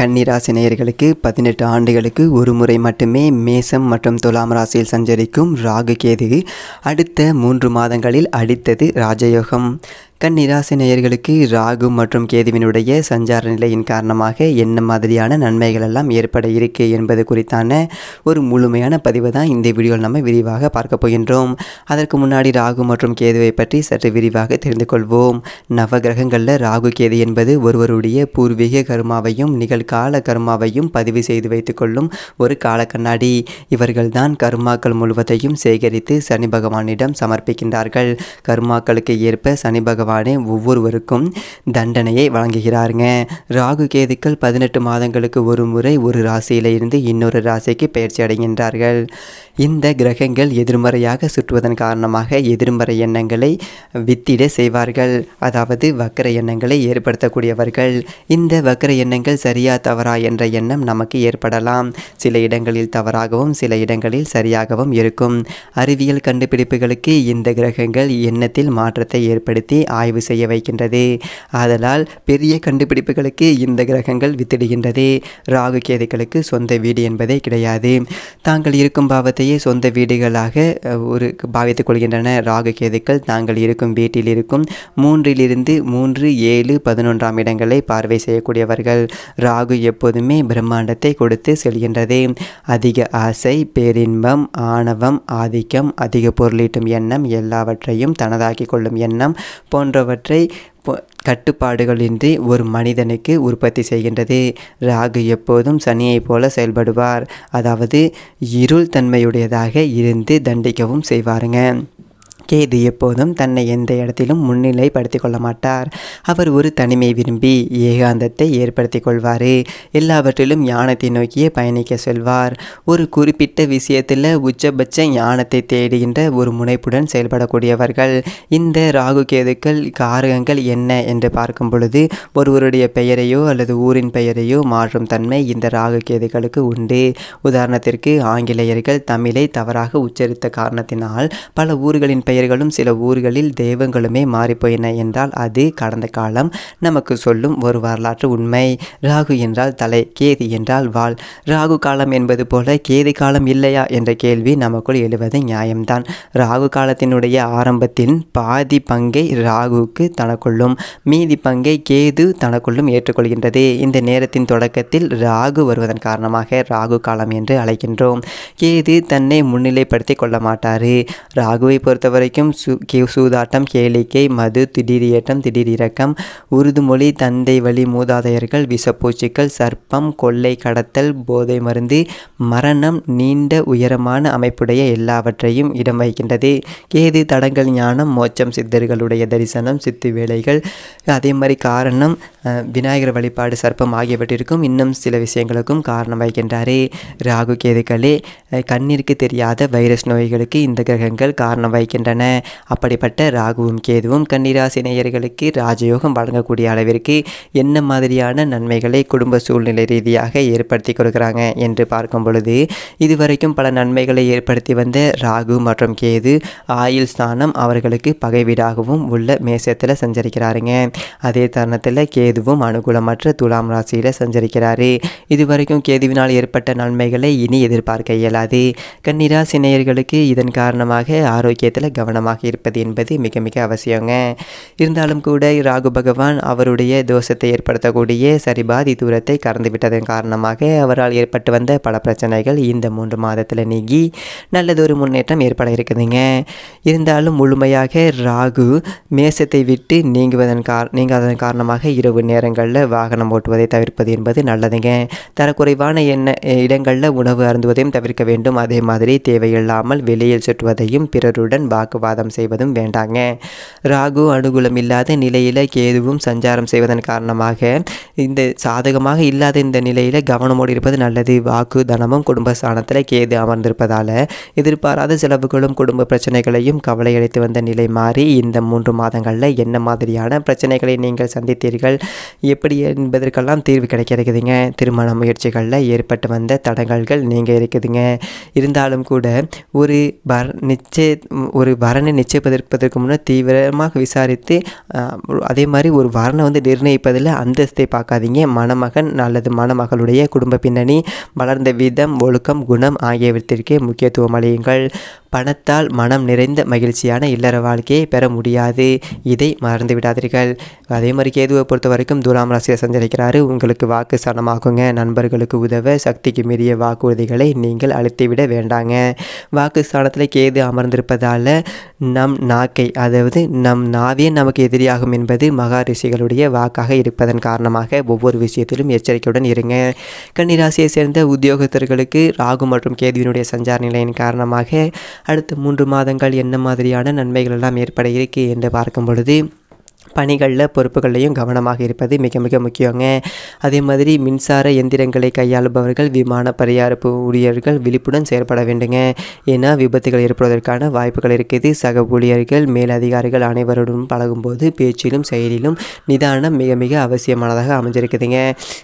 கன்னிராசி நேயர்களுக்கு பதினெட்டு ஆண்டுகளுக்கு ஒரு முறை மட்டுமே மேசம் மற்றும் துலாம் ராசியில் சஞ்சரிக்கும் ராகு கேது அடுத்த மூன்று மாதங்களில் அடித்தது ராஜயோகம் கன்னிராசி நேயர்களுக்கு ராகு மற்றும் கேதுவினுடைய சஞ்சார நிலையின் காரணமாக என்ன மாதிரியான நன்மைகள் எல்லாம் ஏற்பட இருக்கு என்பது குறித்தான ஒரு முழுமையான பதிவு தான் இந்த வீடியோவில் நம்ம விரிவாக பார்க்க போகின்றோம் அதற்கு முன்னாடி ராகு மற்றும் கேதுவை பற்றி சற்று விரிவாக தெரிந்து கொள்வோம் நவகிரகங்களில் ராகு கேது என்பது ஒருவருடைய பூர்வீக கருமாவையும் நிகழ்கால கருமாவையும் பதிவு செய்து வைத்துக்கொள்ளும் ஒரு கால கண்ணாடி இவர்கள்தான் கருமாக்கள் முழுவதையும் சேகரித்து சனி பகவானிடம் சமர்ப்பிக்கின்றார்கள் கருமாக்களுக்கு ஏற்ப சனி பகவான் பகவானே ஒவ்வொருவருக்கும் தண்டனையை வழங்குகிறாருங்க ராகு கேதுக்கள் பதினெட்டு மாதங்களுக்கு ஒரு முறை ஒரு ராசியிலிருந்து இன்னொரு ராசிக்கு பயிற்சி அடைகின்றார்கள் இந்த கிரகங்கள் எதிர்மறையாக சுற்றுவதன் காரணமாக எதிர்மறை எண்ணங்களை வித்திட செய்வார்கள் அதாவது வக்கர எண்ணங்களை ஏற்படுத்தக்கூடியவர்கள் இந்த வக்கர எண்ணங்கள் சரியா தவறா என்ற எண்ணம் நமக்கு ஏற்படலாம் சில இடங்களில் தவறாகவும் சில இடங்களில் சரியாகவும் இருக்கும் அறிவியல் கண்டுபிடிப்புகளுக்கு இந்த கிரகங்கள் எண்ணத்தில் மாற்றத்தை ஏற்படுத்தி ஆய்வு செய்ய வைக்கின்றது ஆதலால் பெரிய கண்டுபிடிப்புகளுக்கு இந்த கிரகங்கள் வித்திடுகின்றது ராகு கேதுகளுக்கு சொந்த வீடு என்பதே கிடையாது தாங்கள் இருக்கும் பாவத்தையே சொந்த வீடுகளாக ஒரு பாவித்துக் கொள்கின்றன ராகு கேதுக்கள் தாங்கள் இருக்கும் வீட்டில் இருக்கும் மூன்றிலிருந்து மூன்று ஏழு பதினொன்றாம் இடங்களை பார்வை செய்யக்கூடியவர்கள் ராகு எப்போதுமே பிரம்மாண்டத்தை கொடுத்து செல்கின்றது அதிக ஆசை பேரின்பம் ஆணவம் ஆதிக்கம் அதிக பொருளீட்டும் எண்ணம் எல்லாவற்றையும் தனதாக்கி கொள்ளும் எண்ணம் போன்ற போன்றவற்றை கட்டுப்பாடுகளின்றி ஒரு மனிதனுக்கு உற்பத்தி செய்கின்றது ராகு எப்போதும் சனியைப் போல செயல்படுவார் அதாவது இருள் தன்மையுடையதாக இருந்து தண்டிக்கவும் செய்வாருங்க கேது எப்போதும் தன்னை எந்த இடத்திலும் முன்னிலைப்படுத்திக் கொள்ள மாட்டார் அவர் ஒரு தனிமை விரும்பி ஏகாந்தத்தை ஏற்படுத்தி கொள்வார் எல்லாவற்றிலும் ஞானத்தை நோக்கியே பயணிக்க செல்வார் ஒரு குறிப்பிட்ட விஷயத்தில் உச்சபட்ச ஞானத்தை தேடுகின்ற ஒரு முனைப்புடன் செயல்படக்கூடியவர்கள் இந்த ராகு கேதுக்கள் காரகங்கள் என்ன என்று பார்க்கும் பொழுது ஒருவருடைய பெயரையோ அல்லது ஊரின் பெயரையோ மாற்றும் தன்மை இந்த ராகு கேதுகளுக்கு உண்டு உதாரணத்திற்கு ஆங்கிலேயர்கள் தமிழை தவறாக உச்சரித்த காரணத்தினால் பல ஊர்களின் பெயர் பெயர்களும் சில ஊர்களில் தெய்வங்களுமே மாறிப்போயின என்றால் அது கடந்த காலம் நமக்கு சொல்லும் ஒரு வரலாற்று உண்மை ராகு என்றால் தலை கேது என்றால் வால் ராகு காலம் என்பது போல கேது காலம் இல்லையா என்ற கேள்வி நமக்குள் எழுவது நியாயம்தான் ராகு காலத்தினுடைய ஆரம்பத்தின் பாதி பங்கை ராகுக்கு தனக்குள்ளும் மீதி பங்கை கேது தனக்குள்ளும் ஏற்றுக்கொள்கின்றது இந்த நேரத்தின் தொடக்கத்தில் ராகு வருவதன் காரணமாக ராகு காலம் என்று அழைக்கின்றோம் கேது தன்னை முன்னிலைப்படுத்திக் கொள்ள மாட்டார் ராகுவை பொறுத்தவரை உரைக்கும் சு கே சூதாட்டம் கேளிக்கை மது திடீரியட்டம் திடீரிறக்கம் உருது தந்தை வழி மூதாதையர்கள் விஷப்பூச்சிகள் சர்ப்பம் கொள்ளை கடத்தல் போதை மருந்து மரணம் நீண்ட உயரமான அமைப்புடைய எல்லாவற்றையும் இடம் வைக்கின்றது கேது தடங்கள் ஞானம் மோச்சம் சித்தர்களுடைய தரிசனம் சித்து வேலைகள் அதே மாதிரி காரணம் விநாயகர் வழிபாடு சர்ப்பம் ஆகியவற்றிற்கும் இன்னும் சில விஷயங்களுக்கும் காரணம் வகிக்கின்றாரே ராகு கேதுக்களே கண்ணிற்கு தெரியாத வைரஸ் நோய்களுக்கு இந்த கிரகங்கள் காரணம் வைக்கின்றன உள்ளன அப்படிப்பட்ட ராகுவும் கேதுவும் கன்னிராசி நேயர்களுக்கு ராஜயோகம் வழங்கக்கூடிய அளவிற்கு என்ன மாதிரியான நன்மைகளை குடும்ப சூழ்நிலை ரீதியாக ஏற்படுத்தி கொடுக்குறாங்க என்று பார்க்கும் பொழுது இதுவரைக்கும் பல நன்மைகளை ஏற்படுத்தி வந்த ராகு மற்றும் கேது ஆயில் ஸ்தானம் அவர்களுக்கு பகைவீடாகவும் உள்ள மேசத்தில் சஞ்சரிக்கிறாருங்க அதே தருணத்தில் கேதுவும் அனுகூலமற்ற துலாம் ராசியில் சஞ்சரிக்கிறாரு இதுவரைக்கும் கேதுவினால் ஏற்பட்ட நன்மைகளை இனி எதிர்பார்க்க இயலாது கன்னிராசி நேயர்களுக்கு இதன் காரணமாக ஆரோக்கியத்தில் கவனம் கவனமாக இருப்பது என்பது மிக மிக அவசியங்க இருந்தாலும் கூட ராகு பகவான் அவருடைய தோஷத்தை ஏற்படுத்தக்கூடிய சரிபாதி தூரத்தை கறந்துவிட்டதன் விட்டதன் காரணமாக அவரால் ஏற்பட்டு வந்த பல பிரச்சனைகள் இந்த மூன்று மாதத்தில் நீங்கி நல்லதொரு முன்னேற்றம் ஏற்பட இருக்குதுங்க இருந்தாலும் முழுமையாக ராகு மேசத்தை விட்டு நீங்குவதன் கார் நீங்காததன் காரணமாக இரவு நேரங்களில் வாகனம் ஓட்டுவதை தவிர்ப்பது என்பது நல்லதுங்க தரக்குறைவான எண்ண இடங்களில் உணவு அருந்துவதையும் தவிர்க்க வேண்டும் அதே மாதிரி தேவையில்லாமல் வெளியில் சுற்றுவதையும் பிறருடன் வாக்கு வாக்குவாதம் செய்வதும் வேண்டாங்க ராகு அனுகூலம் இல்லாத நிலையில் கேதுவும் சஞ்சாரம் செய்வதன் காரணமாக இந்த சாதகமாக இல்லாத இந்த நிலையில் கவனமோடு இருப்பது நல்லது வாக்கு தனமும் குடும்ப ஸ்தானத்தில் கேது அமர்ந்திருப்பதால் எதிர்பாராத செலவுகளும் குடும்ப பிரச்சனைகளையும் கவலை அளித்து வந்த நிலை மாறி இந்த மூன்று மாதங்களில் என்ன மாதிரியான பிரச்சனைகளை நீங்கள் சந்தித்தீர்கள் எப்படி என்பதற்கெல்லாம் தீர்வு கிடைக்கிறதுங்க திருமண முயற்சிகளில் ஏற்பட்டு வந்த தடங்கல்கள் நீங்கள் இருக்குதுங்க இருந்தாலும் கூட ஒரு வர நிச்சய ஒரு வரனை நிச்சயிப்பதற்கு முன்னே தீவிரமாக விசாரித்து அதே மாதிரி ஒரு வரனை வந்து நிர்ணயிப்பதில் அந்தஸ்தை பார்க்காதீங்க மணமகன் அல்லது மணமகளுடைய குடும்ப பின்னணி வளர்ந்த விதம் ஒழுக்கம் குணம் ஆகியவற்றிற்கே முக்கியத்துவம் அளியுங்கள் பணத்தால் மனம் நிறைந்த மகிழ்ச்சியான இல்லற வாழ்க்கையை பெற முடியாது இதை மறந்து விடாதீர்கள் அதே மாதிரி கேதுவை பொறுத்த வரைக்கும் துலாம் ராசியை சஞ்சரிக்கிறாரு உங்களுக்கு வாக்கு சனமாகுங்க நண்பர்களுக்கு உதவ சக்திக்கு மீறிய வாக்குறுதிகளை நீங்கள் அழுத்திவிட வேண்டாங்க வாக்கு ஸ்தானத்தில் கேது அமர்ந்திருப்பதால் நம் நாக்கை அதாவது நம் நாவே நமக்கு எதிரியாகும் என்பது மகாரிஷிகளுடைய வாக்காக இருப்பதன் காரணமாக ஒவ்வொரு விஷயத்திலும் எச்சரிக்கையுடன் இருங்க கன்னிராசியை சேர்ந்த உத்தியோகத்தர்களுக்கு ராகு மற்றும் கேதுவினுடைய சஞ்சார நிலையின் காரணமாக அடுத்த மூன்று மாதங்கள் என்ன மாதிரியான நன்மைகள் எல்லாம் ஏற்பட இருக்கு என்று பார்க்கும் பொழுது பணிகளில் பொறுப்புகள்லையும் கவனமாக இருப்பது மிக மிக முக்கியங்க அதே மாதிரி மின்சார எந்திரங்களை கையாளுபவர்கள் விமான பரியாரப்பு ஊழியர்கள் விழிப்புடன் செயல்பட வேண்டுங்க ஏன்னா விபத்துகள் ஏற்படுவதற்கான வாய்ப்புகள் இருக்குது சக ஊழியர்கள் மேலதிகாரிகள் அனைவருடன் பழகும்போது பேச்சிலும் செயலிலும் நிதானம் மிக மிக அவசியமானதாக அமைஞ்சிருக்குதுங்க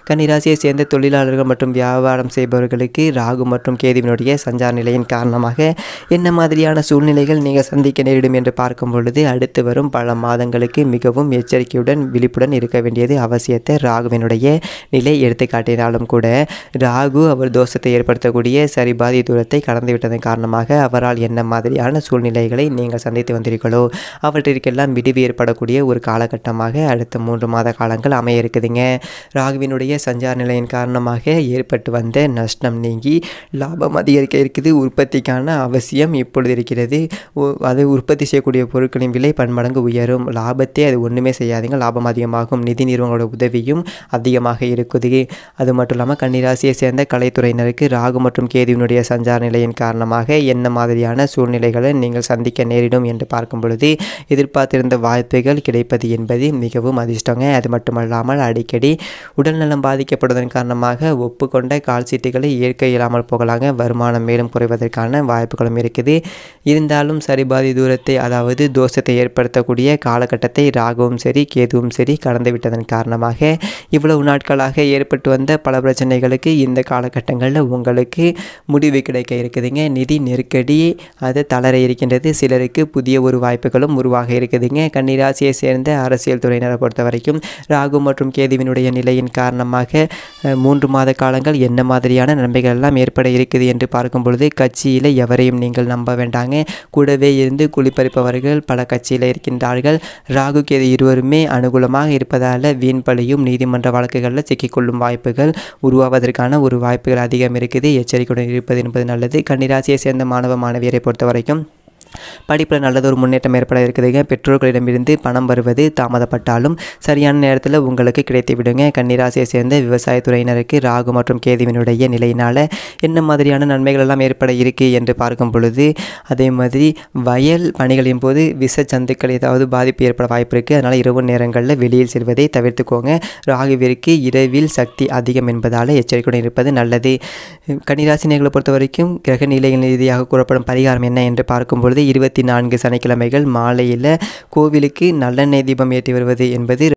கன்னிராசியை சேர்ந்த தொழிலாளர்கள் மற்றும் வியாபாரம் செய்பவர்களுக்கு ராகு மற்றும் கேதுவினுடைய சஞ்சார நிலையின் காரணமாக என்ன மாதிரியான சூழ்நிலைகள் நீங்கள் சந்திக்க நேரிடும் என்று பார்க்கும் பொழுது அடுத்து வரும் பல மாதங்களுக்கு மிகவும் மிகவும் எச்சரிக்கையுடன் விழிப்புடன் இருக்க வேண்டியது அவசியத்தை ராகுவினுடைய நிலை எடுத்துக்காட்டினாலும் கூட ராகு அவர் தோஷத்தை ஏற்படுத்தக்கூடிய சரி பாதி தூரத்தை கடந்துவிட்டதன் காரணமாக அவரால் என்ன மாதிரியான சூழ்நிலைகளை நீங்கள் சந்தித்து வந்தீர்களோ அவற்றிற்கெல்லாம் விடிவு ஏற்படக்கூடிய ஒரு காலகட்டமாக அடுத்த மூன்று மாத காலங்கள் அமைய இருக்குதுங்க ராகுவினுடைய சஞ்சார நிலையின் காரணமாக ஏற்பட்டு வந்த நஷ்டம் நீங்கி லாபம் அதிகரிக்க இருக்குது உற்பத்திக்கான அவசியம் இப்பொழுது இருக்கிறது அது உற்பத்தி செய்யக்கூடிய பொருட்களின் விலை பன்மடங்கு உயரும் லாபத்தை அது ஒன்றுமே செய்யாதீங்க லாபம் அதிகமாகும் நிதி நிறுவனங்களோட உதவியும் அதிகமாக இருக்குது அது மட்டும் இல்லாமல் கன்னிராசியை சேர்ந்த கலைத்துறையினருக்கு ராகு மற்றும் கேதுவினுடைய சஞ்சார நிலையின் காரணமாக என்ன மாதிரியான சூழ்நிலைகளை நீங்கள் சந்திக்க நேரிடும் என்று பார்க்கும் பொழுது எதிர்பார்த்திருந்த வாய்ப்புகள் கிடைப்பது என்பது மிகவும் அதிர்ஷ்டங்க அது மட்டுமல்லாமல் அடிக்கடி உடல்நலம் பாதிக்கப்படுவதன் காரணமாக ஒப்புக்கொண்ட கால் சீட்டுகளை ஏற்க இயலாமல் போகலாங்க வருமானம் மேலும் குறைவதற்கான வாய்ப்புகளும் இருக்குது இருந்தாலும் சரிபாதி தூரத்தை அதாவது தோஷத்தை ஏற்படுத்தக்கூடிய காலகட்டத்தை ராகு ராகுவும் சரி கேதுவும் சரி கடந்து விட்டதன் காரணமாக இவ்வளவு நாட்களாக ஏற்பட்டு வந்த பல பிரச்சனைகளுக்கு இந்த காலகட்டங்களில் உங்களுக்கு முடிவு கிடைக்க இருக்குதுங்க நிதி நெருக்கடி அது தளர இருக்கின்றது சிலருக்கு புதிய ஒரு வாய்ப்புகளும் உருவாக இருக்குதுங்க கன்னிராசியை சேர்ந்த அரசியல் துறையினரை பொறுத்த வரைக்கும் ராகு மற்றும் கேதுவினுடைய நிலையின் காரணமாக மூன்று மாத காலங்கள் என்ன மாதிரியான நன்மைகள் எல்லாம் ஏற்பட இருக்குது என்று பார்க்கும் பொழுது கட்சியில் எவரையும் நீங்கள் நம்ப வேண்டாங்க கூடவே இருந்து குளிப்பறிப்பவர்கள் பல கட்சியில் இருக்கின்றார்கள் ராகு கேது இருவருமே அனுகூலமாக இருப்பதால் வீண் பழியும் நீதிமன்ற வழக்குகளில் சிக்கிக்கொள்ளும் வாய்ப்புகள் உருவாவதற்கான ஒரு வாய்ப்புகள் அதிகம் இருக்குது எச்சரிக்கையுடன் இருப்பது என்பது நல்லது கன்னிராசியை சேர்ந்த மாணவ மாணவியரை பொறுத்தவரைக்கும் படிப்பில் நல்லது ஒரு முன்னேற்றம் ஏற்பட இருக்குதுங்க பெற்றோர்களிடமிருந்து பணம் வருவது தாமதப்பட்டாலும் சரியான நேரத்தில் உங்களுக்கு கிடைத்து விடுங்க கன்னிராசியை சேர்ந்த விவசாயத்துறையினருக்கு ராகு மற்றும் கேதுவினுடைய நிலையினால் என்ன மாதிரியான நன்மைகள் எல்லாம் ஏற்பட இருக்குது என்று பார்க்கும் பொழுது அதே மாதிரி வயல் பணிகளின் போது விச சந்துக்கள் ஏதாவது பாதிப்பு ஏற்பட வாய்ப்பு இருக்குது அதனால் இரவு நேரங்களில் வெளியில் செல்வதை தவிர்த்துக்கோங்க ராகுவிற்கு இரவில் சக்தி அதிகம் என்பதால் எச்சரிக்கையுடன் இருப்பது நல்லது கன்னிராசினியர்களை பொறுத்த வரைக்கும் கிரக நிலையின் ரீதியாக கூறப்படும் பரிகாரம் என்ன என்று பார்க்கும் பொழுது இருபத்தி நான்கு சனிக்கிழமைகள் மாலையில் கோவிலுக்கு நல்லெண்ணெய் தீபம் ஏற்றி வருவது என்பது